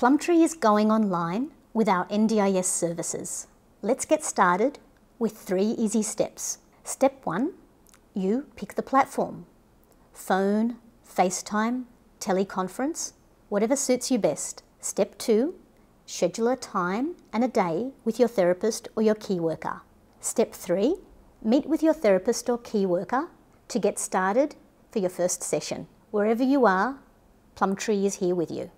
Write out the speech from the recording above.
Plumtree is going online with our NDIS services. Let's get started with three easy steps. Step one, you pick the platform. Phone, FaceTime, teleconference, whatever suits you best. Step two, schedule a time and a day with your therapist or your key worker. Step three, meet with your therapist or key worker to get started for your first session. Wherever you are, Plumtree is here with you.